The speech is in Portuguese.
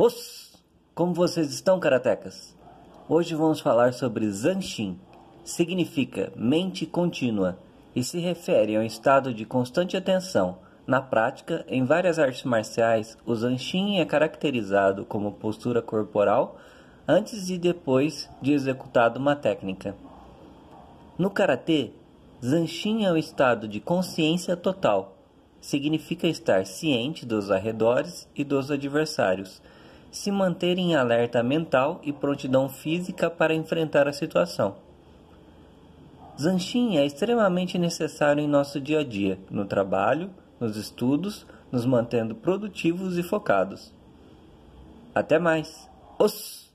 Os! Como vocês estão, karatecas? Hoje vamos falar sobre Zanshin. Significa mente contínua e se refere a um estado de constante atenção. Na prática, em várias artes marciais, o Zanshin é caracterizado como postura corporal antes e depois de executada uma técnica. No karatê, Zanshin é o um estado de consciência total. Significa estar ciente dos arredores e dos adversários se manter em alerta mental e prontidão física para enfrentar a situação. Zanchin é extremamente necessário em nosso dia a dia, no trabalho, nos estudos, nos mantendo produtivos e focados. Até mais! Os!